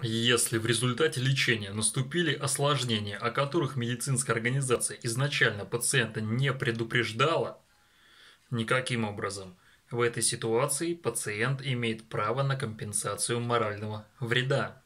Если в результате лечения наступили осложнения, о которых медицинская организация изначально пациента не предупреждала, никаким образом, в этой ситуации пациент имеет право на компенсацию морального вреда.